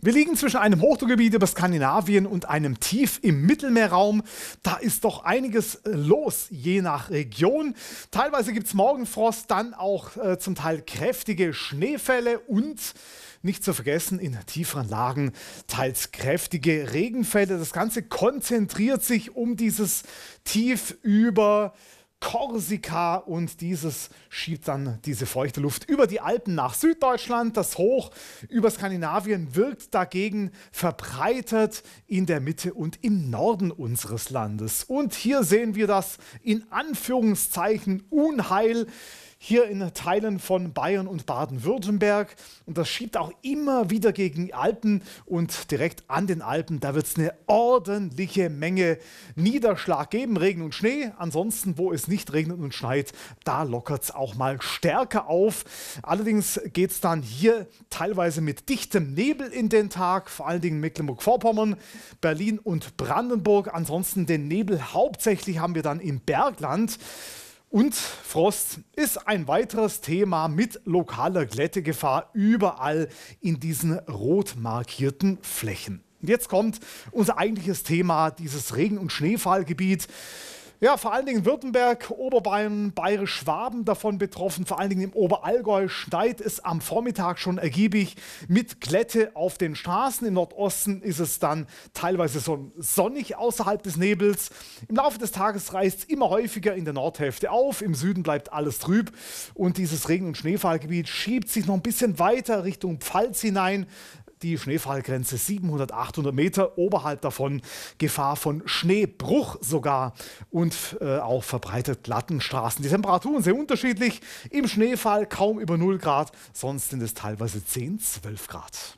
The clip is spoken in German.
Wir liegen zwischen einem Hochdruckgebiet über Skandinavien und einem Tief im Mittelmeerraum. Da ist doch einiges äh, los, je nach Region. Teilweise gibt es Morgenfrost, dann auch äh, zum Teil kräftige Schneefälle und nicht zu vergessen in tieferen Lagen teils kräftige Regenfälle. Das Ganze konzentriert sich um dieses Tief über äh, Korsika und dieses schiebt dann diese feuchte Luft über die Alpen nach Süddeutschland. Das Hoch über Skandinavien wirkt dagegen verbreitet in der Mitte und im Norden unseres Landes. Und hier sehen wir das in Anführungszeichen Unheil hier in Teilen von Bayern und Baden-Württemberg. Und das schiebt auch immer wieder gegen Alpen und direkt an den Alpen. Da wird es eine ordentliche Menge Niederschlag geben, Regen und Schnee. Ansonsten, wo es nicht regnet und schneit, da lockert es auch mal stärker auf. Allerdings geht es dann hier teilweise mit dichtem Nebel in den Tag, vor allen Dingen Mecklenburg-Vorpommern, Berlin und Brandenburg. Ansonsten den Nebel hauptsächlich haben wir dann im Bergland. Und Frost ist ein weiteres Thema mit lokaler Glättegefahr überall in diesen rot markierten Flächen. Jetzt kommt unser eigentliches Thema, dieses Regen- und Schneefallgebiet. Ja, vor allen Dingen Württemberg, Oberbayern, Bayerisch, Schwaben davon betroffen. Vor allen Dingen im Oberallgäu schneit es am Vormittag schon ergiebig mit Glätte auf den Straßen. Im Nordosten ist es dann teilweise so sonnig außerhalb des Nebels. Im Laufe des Tages reißt es immer häufiger in der Nordhälfte auf. Im Süden bleibt alles trüb und dieses Regen- und Schneefallgebiet schiebt sich noch ein bisschen weiter Richtung Pfalz hinein die Schneefallgrenze 700, 800 Meter, oberhalb davon Gefahr von Schneebruch sogar und äh, auch verbreitet glatten Straßen. Die Temperaturen sehr unterschiedlich, im Schneefall kaum über 0 Grad, sonst sind es teilweise 10, 12 Grad.